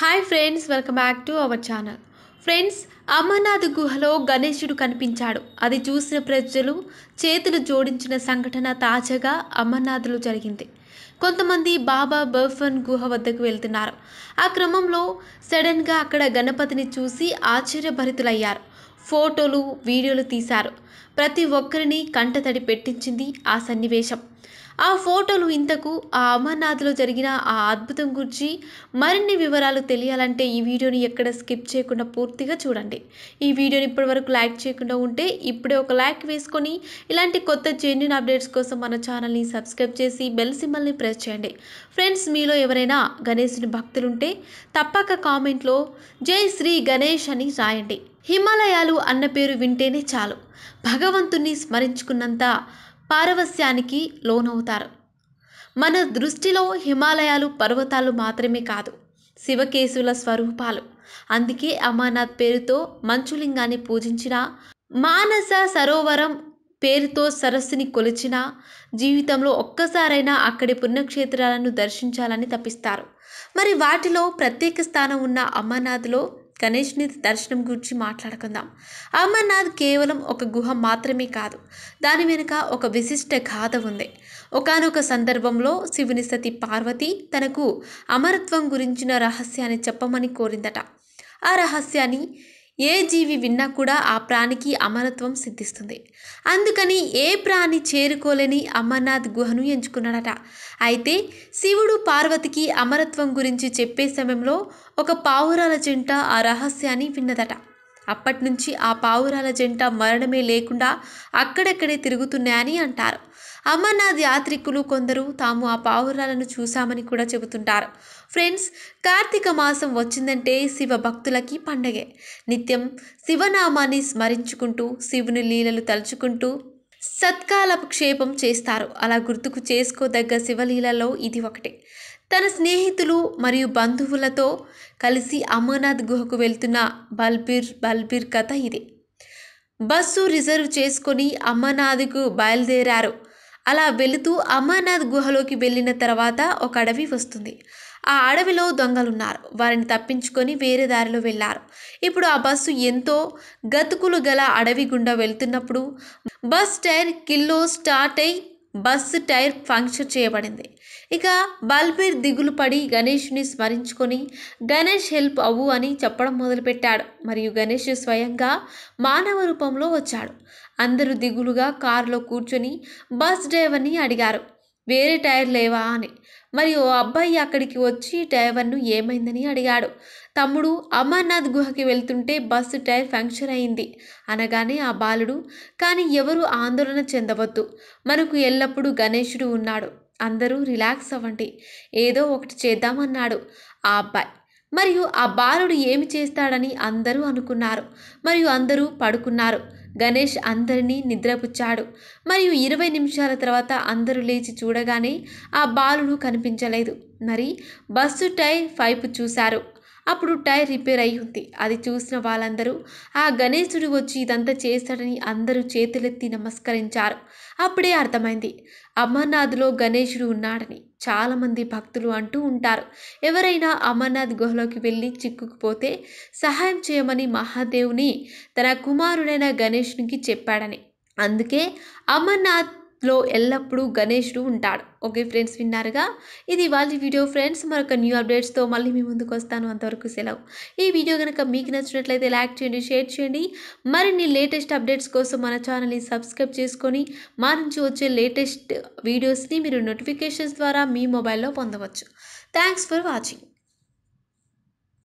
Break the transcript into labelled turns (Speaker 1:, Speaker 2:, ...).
Speaker 1: hi friends welcome back to our channel friends Amarnath గుహలో గణేశుడు కనిపించాడు అది చూసిన ప్రజలు చేతులు జోడించిన సంఘటన తాజాగా అమర్నాథ్లో జరిగింది కొంతమంది బాబా బర్ఫన్ గుహ వద్దకు వెళ్తున్నారు ఆ క్రమంలో సడన్గా అక్కడ గణపతిని చూసి ఆశ్చర్యభరితులయ్యారు ఫోటోలు వీడియోలు తీశారు ప్రతి ఒక్కరిని కంటతడి పెట్టించింది ఆ సన్నివేశం ఆ ఫోటోలు ఇంతకు ఆ అమర్నాథ్లో జరిగిన ఆ అద్భుతం గురించి మరిన్ని వివరాలు తెలియాలంటే ఈ వీడియోని ఎక్కడ స్కిప్ చేయకుండా పూర్తిగా చూడండి ఈ వీడియోని ఇప్పటివరకు లైక్ చేయకుండా ఉంటే ఇప్పుడే ఒక లైక్ వేసుకొని ఇలాంటి కొత్త జెన్యున్ అప్డేట్స్ కోసం మన ఛానల్ని సబ్స్క్రైబ్ చేసి బెల్ సిమ్మల్ని ప్రెస్ చేయండి ఫ్రెండ్స్ మీలో ఎవరైనా గణేష్ని భక్తులుంటే తప్పక కామెంట్లో జై శ్రీ గణేష్ అని రాయండి హిమాలయాలు అన్న పేరు వింటేనే చాలు భగవంతుణ్ణి స్మరించుకున్నంత పారవస్యానికి లోనవుతారు మన దృష్టిలో హిమాలయాలు పర్వతాలు మాత్రమే కాదు శివకేశుల స్వరూపాలు అందుకే అమర్నాథ్ పేరుతో మంచులింగాన్ని పూజించిన మానస సరోవరం పేరుతో సరస్సుని కొలిచిన జీవితంలో ఒక్కసారైనా అక్కడి పుణ్యక్షేత్రాలను దర్శించాలని తప్పిస్తారు మరి వాటిలో ప్రత్యేక స్థానం ఉన్న అమర్నాథ్లో గణేష్ని దర్శనం గురించి మాట్లాడుకుందాం అమర్నాథ్ కేవలం ఒక గుహ మాత్రమే కాదు దాని వెనుక ఒక విశిష్ట గాథ ఉంది ఒకనొక సందర్భంలో శివుని సతి పార్వతి తనకు అమరత్వం గురించిన రహస్యాన్ని చెప్పమని కోరిందట ఆ రహస్యాన్ని ఏ జీవి విన్నా కూడా ఆ ప్రాణికి అమరత్వం సిద్ధిస్తుంది అందుకని ఏ ప్రాణి చేరుకోలేని అమర్నాథ్ గుహను ఎంచుకున్నాడట అయితే శివుడు పార్వతికి అమరత్వం గురించి చెప్పే సమయంలో ఒక పావురాల జంట ఆ రహస్యాన్ని విన్నదట అప్పటినుంచి ఆ పావురాల జంట మరణమే లేకుండా అక్కడక్కడే తిరుగుతున్నాయని అంటారు అమర్నాథ్ యాత్రికులు కొందరు తాము ఆ పావురాలను చూశామని కూడా చెబుతుంటారు ఫ్రెండ్స్ కార్తీక మాసం వచ్చిందంటే శివ భక్తులకి పండగే నిత్యం శివనామాన్ని స్మరించుకుంటూ శివుని లీలలు తలుచుకుంటూ సత్కాలక్షేపం చేస్తారు అలా గుర్తుకు చేసుకోదగ్గ శివలీలలో ఇది ఒకటి తన స్నేహితులు మరియు బంధువులతో కలిసి అమర్నాథ్ గుహకు వెళ్తున్న బల్బీర్ బల్బీర్ కథ ఇది బస్సు రిజర్వ్ చేసుకొని అమర్నాథ్కు బయలుదేరారు అలా వెళుతూ అమర్నాథ్ గుహలోకి వెళ్ళిన తర్వాత ఒక అడవి వస్తుంది ఆ అడవిలో దొంగలున్నారు వారిని తప్పించుకొని వేరే దారిలో వెళ్ళారు ఇప్పుడు ఆ బస్సు ఎంతో గతుకులు గల అడవి గుండా వెళ్తున్నప్పుడు బస్ టైర్ కిల్లో స్టార్ట్ అయి బస్సు టైర్ పంక్చర్ చేయబడింది ఇక బల్బీర్ దిగులు పడి గణేష్ని స్మరించుకొని గణేష్ హెల్ప్ అవ్వు అని చెప్పడం మొదలుపెట్టాడు మరియు గణేష్ స్వయంగా మానవ రూపంలో వచ్చాడు అందరూ దిగులుగా కారులో కూర్చొని బస్ డ్రైవర్ని అడిగారు వేరే టైర్ లేవా అని మరి ఓ అబ్బాయి అక్కడికి వచ్చి డ్రైవర్ను ఏమైందని అడిగాడు తమ్ముడు అమర్నాథ్ గుహకి వెళ్తుంటే బస్సు టైర్ ఫంక్షన్ అయింది అనగానే ఆ బాలుడు కానీ ఎవరు ఆందోళన చెందవద్దు మనకు ఎల్లప్పుడూ గణేశుడు ఉన్నాడు అందరూ రిలాక్స్ అవ్వండి ఏదో ఒకటి చేద్దామన్నాడు ఆ అబ్బాయి మరియు ఆ బాలుడు ఏమి చేస్తాడని అందరూ అనుకున్నారు మరియు అందరూ పడుకున్నారు గణేష్ అందరినీ నిద్రపుచ్చాడు మరియు ఇరవై నిమిషాల తర్వాత అందరూ లేచి చూడగానే ఆ బాలుడు కనిపించలేదు మరి బస్సు టై పైపు చూశారు అప్పుడు టైర్ రిపేర్ అయి ఉంది అది చూసిన వాళ్ళందరూ ఆ గణేశుడు వచ్చి ఇదంతా చేస్తాడని అందరూ చేతులెత్తి నమస్కరించారు అప్పుడే అర్థమైంది అమర్నాథ్లో గణేశుడు ఉన్నాడని చాలామంది భక్తులు అంటూ ఉంటారు ఎవరైనా అమర్నాథ్ గుహలోకి వెళ్ళి చిక్కుకుపోతే సహాయం చేయమని మహాదేవుని తన కుమారుడైన గణేష్నికి చెప్పాడని అందుకే అమర్నాథ్ లో ఎల్లప్పుడూ గణేష్డు ఉంటాడు ఓకే ఫ్రెండ్స్ విన్నారుగా ఇది వాళ్ళ వీడియో ఫ్రెండ్స్ మరొక న్యూ అప్డేట్స్తో మళ్ళీ మీ ముందుకు వస్తాను అంతవరకు సెలవు ఈ వీడియో కనుక మీకు నచ్చినట్లయితే లైక్ చేయండి షేర్ చేయండి మరిన్ని లేటెస్ట్ అప్డేట్స్ కోసం మన ఛానల్ని సబ్స్క్రైబ్ చేసుకొని మా నుంచి వచ్చే లేటెస్ట్ వీడియోస్ని మీరు నోటిఫికేషన్స్ ద్వారా మీ మొబైల్లో పొందవచ్చు థ్యాంక్స్ ఫర్ వాచింగ్